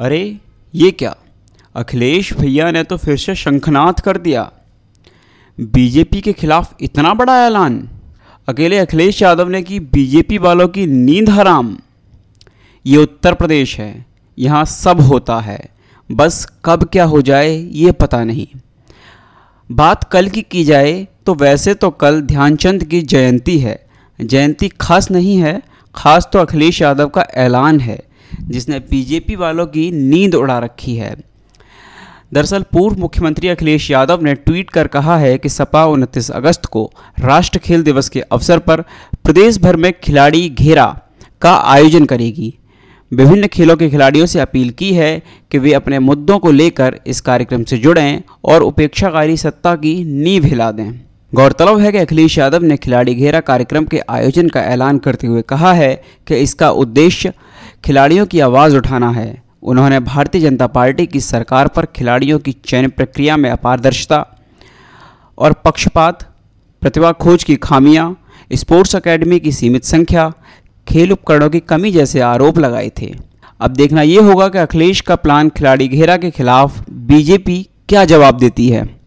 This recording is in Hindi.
अरे ये क्या अखिलेश भैया ने तो फिर से शंखनाथ कर दिया बीजेपी के खिलाफ इतना बड़ा ऐलान अकेले अखिलेश यादव ने की बीजेपी वालों की नींद हराम ये उत्तर प्रदेश है यहाँ सब होता है बस कब क्या हो जाए ये पता नहीं बात कल की की जाए तो वैसे तो कल ध्यानचंद की जयंती है जयंती खास नहीं है खास तो अखिलेश यादव का ऐलान है जिसने बीजेपी वालों की नींद उड़ा रखी है दरअसल पूर्व मुख्यमंत्री अखिलेश यादव ने ट्वीट कर कहा है कि सपा उनतीस अगस्त को राष्ट्र खेल दिवस के अवसर पर प्रदेश भर में खिलाड़ी घेरा का आयोजन करेगी विभिन्न खेलों के खिलाड़ियों से अपील की है कि वे अपने मुद्दों को लेकर इस कार्यक्रम से जुड़ें और उपेक्षाकारी सत्ता की नींव हिला दें गौरतलब है कि अखिलेश यादव ने खिलाड़ी घेरा कार्यक्रम के आयोजन का ऐलान करते हुए कहा है कि इसका उद्देश्य खिलाड़ियों की आवाज़ उठाना है उन्होंने भारतीय जनता पार्टी की सरकार पर खिलाड़ियों की चयन प्रक्रिया में अपारदर्शिता और पक्षपात प्रतिभा खोज की खामियां, स्पोर्ट्स एकेडमी की सीमित संख्या खेल उपकरणों की कमी जैसे आरोप लगाए थे अब देखना ये होगा कि अखिलेश का प्लान खिलाड़ी घेरा के खिलाफ बीजेपी क्या जवाब देती है